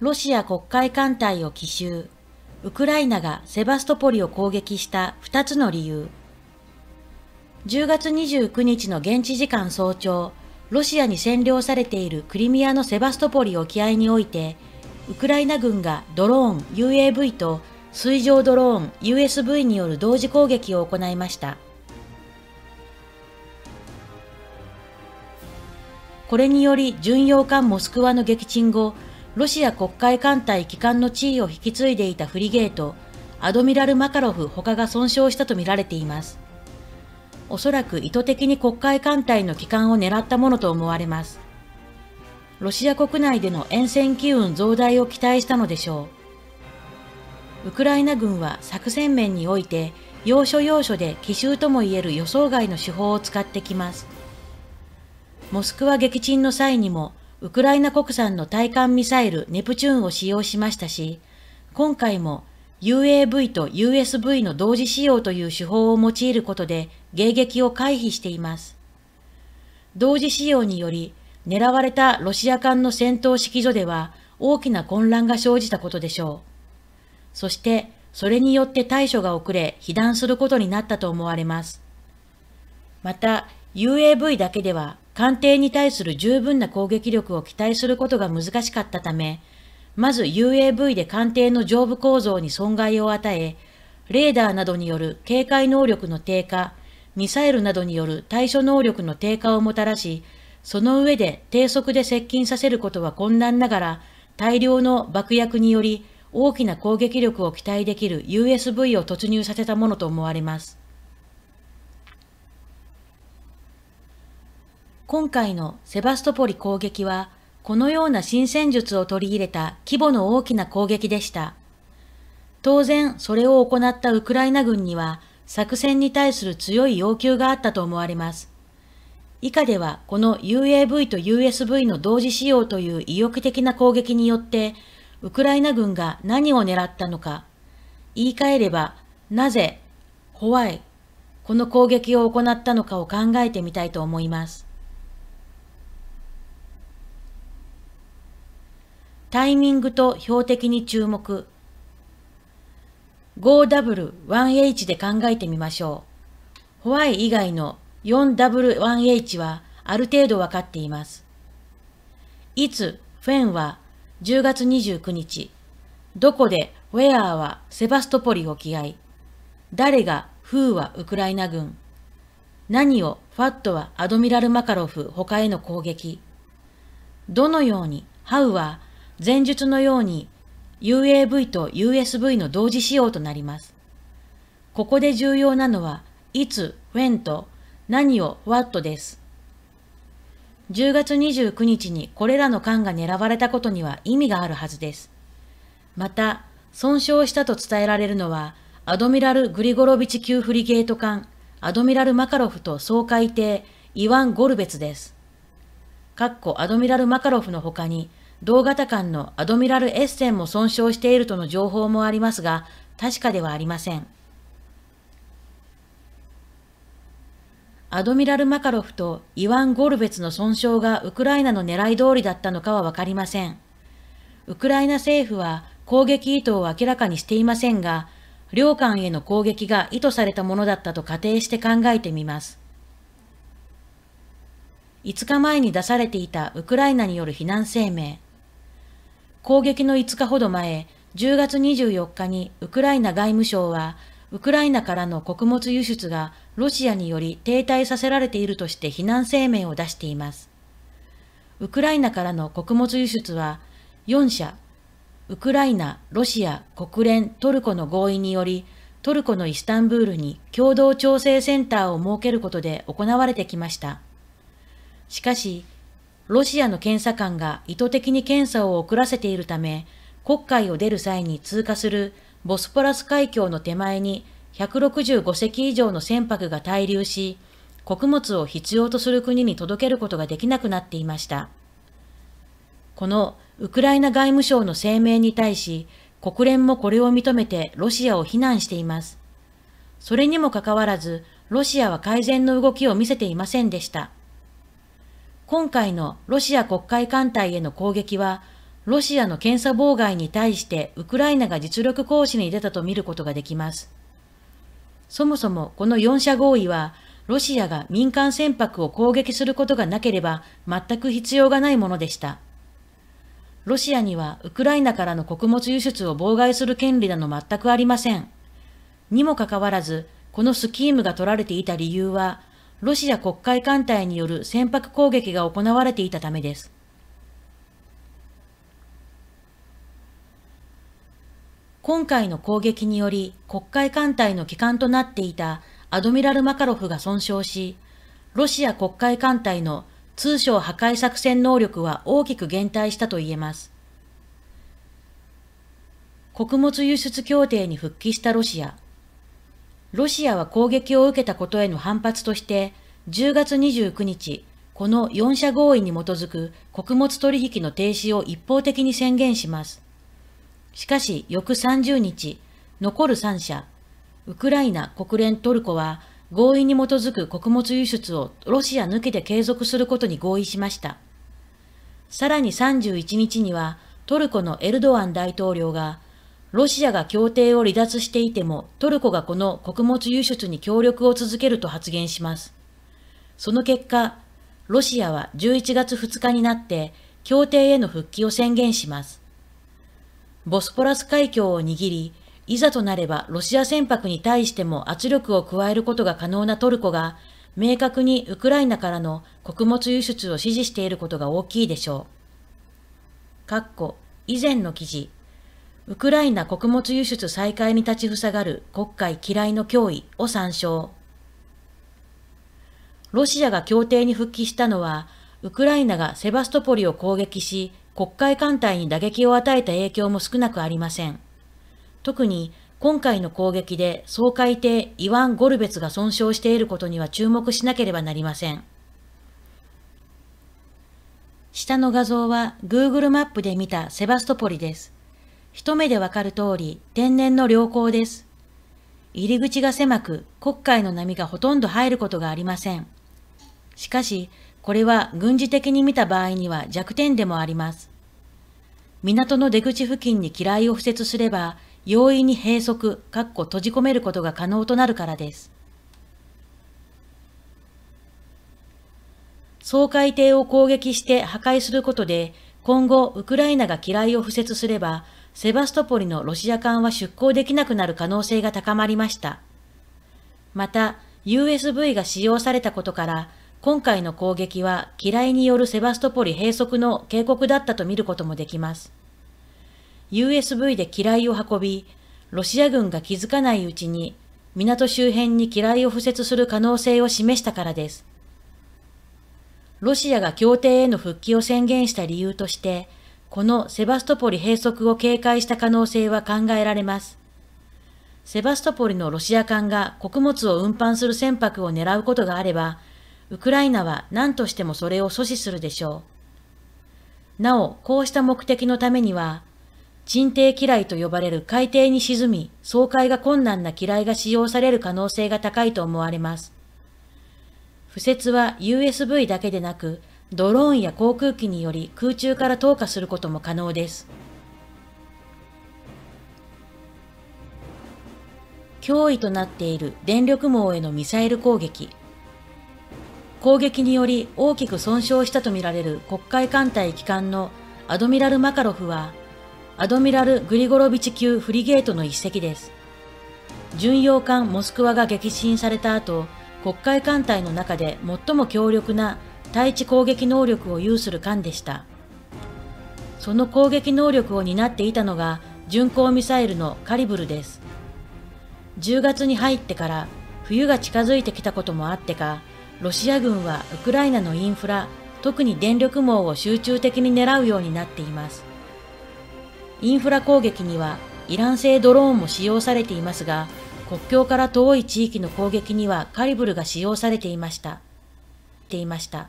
ロシア国会艦隊を奇襲。ウクライナがセバストポリを攻撃した2つの理由。10月29日の現地時間早朝、ロシアに占領されているクリミアのセバストポリ沖合において、ウクライナ軍がドローン、UAV と水上ドローン USV による同時攻撃を行いましたこれにより巡洋艦モスクワの撃沈後ロシア国会艦隊機関の地位を引き継いでいたフリゲートアドミラル・マカロフ他が損傷したとみられていますおそらく意図的に国会艦隊の機関を狙ったものと思われますロシア国内での沿線機運増大を期待したのでしょうウクライナ軍は作戦面において要所要所で奇襲ともいえる予想外の手法を使ってきます。モスクワ撃沈の際にもウクライナ国産の対艦ミサイルネプチューンを使用しましたし、今回も UAV と USV の同時使用という手法を用いることで迎撃を回避しています。同時使用により狙われたロシア艦の戦闘式所では大きな混乱が生じたことでしょう。そしてそれによって対処が遅れ、被弾することになったと思われます。また、UAV だけでは艦艇に対する十分な攻撃力を期待することが難しかったため、まず UAV で艦艇の上部構造に損害を与え、レーダーなどによる警戒能力の低下、ミサイルなどによる対処能力の低下をもたらし、その上で低速で接近させることは困難ながら、大量の爆薬により大きな攻撃力を期待できる USV を突入させたものと思われます。今回のセバストポリ攻撃は、このような新戦術を取り入れた規模の大きな攻撃でした。当然、それを行ったウクライナ軍には、作戦に対する強い要求があったと思われます。以下では、この UAV と USV の同時使用という意欲的な攻撃によって、ウクライナ軍が何を狙ったのか、言い換えれば、なぜ、ホワイ、この攻撃を行ったのかを考えてみたいと思います。タイミングと標的に注目。5W1H で考えてみましょう。ホワイ以外の 4W1H はある程度分かっています。いつ、フェンは10月29日、どこで、ウェアはセバストポリ沖合。誰が、フ o はウクライナ軍。何を、ファットはアドミラル・マカロフ他への攻撃。どのように、ハウは、前述のように、UAV と USV の同時使用となります。ここで重要なのは、いつ、when と何を what です。10月29日にこれらの艦が狙われたことには意味があるはずです。また、損傷したと伝えられるのは、アドミラル・グリゴロビチ級フリゲート艦、アドミラル・マカロフと総海艇、イワン・ゴルベツです。かっこアドミラル・マカロフの他に、同型艦のアドミラル・エッセンも損傷しているとの情報もありますが、確かではありません。アドミラル・マカロフとイワン・ゴルベツの損傷がウクライナの狙い通りだったのかはわかりません。ウクライナ政府は攻撃意図を明らかにしていませんが、領間への攻撃が意図されたものだったと仮定して考えてみます。5日前に出されていたウクライナによる避難声明。攻撃の5日ほど前、10月24日にウクライナ外務省は、ウクライナからの穀物輸出がロシアにより停滞させられているとして避難声明を出しています。ウクライナからの穀物輸出は4社、ウクライナ、ロシア、国連、トルコの合意により、トルコのイスタンブールに共同調整センターを設けることで行われてきました。しかし、ロシアの検査官が意図的に検査を遅らせているため、黒海を出る際に通過するボスポラス海峡の手前に165隻以上の船舶が滞留し、穀物を必要とする国に届けることができなくなっていました。このウクライナ外務省の声明に対し、国連もこれを認めてロシアを非難しています。それにもかかわらず、ロシアは改善の動きを見せていませんでした。今回のロシア国会艦隊への攻撃は、ロシアの検査妨害に対してウクライナが実力行使に出たと見ることができます。そもそもこの4者合意は、ロシアが民間船舶を攻撃することがなければ全く必要がないものでした。ロシアにはウクライナからの穀物輸出を妨害する権利など全くありません。にもかかわらず、このスキームが取られていた理由は、ロシア国会艦隊による船舶攻撃が行われていたためです。今回の攻撃により黒海艦隊の機関となっていたアドミラル・マカロフが損傷し、ロシア黒海艦隊の通称破壊作戦能力は大きく減退したと言えます。穀物輸出協定に復帰したロシア。ロシアは攻撃を受けたことへの反発として、10月29日、この4者合意に基づく穀物取引の停止を一方的に宣言します。しかし翌30日、残る3社、ウクライナ、国連、トルコは合意に基づく穀物輸出をロシア抜けて継続することに合意しました。さらに31日にはトルコのエルドアン大統領がロシアが協定を離脱していてもトルコがこの穀物輸出に協力を続けると発言します。その結果、ロシアは11月2日になって協定への復帰を宣言します。ボスポラス海峡を握り、いざとなればロシア船舶に対しても圧力を加えることが可能なトルコが、明確にウクライナからの穀物輸出を支持していることが大きいでしょう。かっこ以前の記事、ウクライナ穀物輸出再開に立ちふさがる国会嫌いの脅威を参照。ロシアが協定に復帰したのは、ウクライナがセバストポリを攻撃し、国会艦隊に打撃を与えた影響も少なくありません。特に今回の攻撃で総海艇イワン・ゴルベツが損傷していることには注目しなければなりません。下の画像は Google マップで見たセバストポリです。一目でわかる通り天然の良好です。入り口が狭く、黒海の波がほとんど入ることがありません。しかし、これは軍事的に見た場合には弱点でもあります。港の出口付近に機雷を敷設すれば、容易に閉塞、かっこ閉じ込めることが可能となるからです。掃海艇を攻撃して破壊することで、今後、ウクライナが機雷を敷設すれば、セバストポリのロシア艦は出港できなくなる可能性が高まりました。また、USV が使用されたことから、今回の攻撃は機雷によるセバストポリ閉塞の警告だったと見ることもできます。USV で機雷を運び、ロシア軍が気づかないうちに港周辺に機雷を敷設する可能性を示したからです。ロシアが協定への復帰を宣言した理由として、このセバストポリ閉塞を警戒した可能性は考えられます。セバストポリのロシア艦が穀物を運搬する船舶を狙うことがあれば、ウクライナは何としてもそれを阻止するでしょう。なお、こうした目的のためには、沈底機雷と呼ばれる海底に沈み、総海が困難な機雷が使用される可能性が高いと思われます。不設は USV だけでなく、ドローンや航空機により空中から投下することも可能です。脅威となっている電力網へのミサイル攻撃。攻撃により大きく損傷したとみられる黒海艦隊機関のアドミラル・マカロフは、アドミラル・グリゴロビチ級フリゲートの一隻です。巡洋艦モスクワが撃沈された後、黒海艦隊の中で最も強力な対地攻撃能力を有する艦でした。その攻撃能力を担っていたのが巡航ミサイルのカリブルです。10月に入ってから冬が近づいてきたこともあってか、ロシア軍はウクライナのインフラ、特に電力網を集中的に狙うようになっています。インフラ攻撃にはイラン製ドローンも使用されていますが、国境から遠い地域の攻撃にはカリブルが使用されていました。ていました。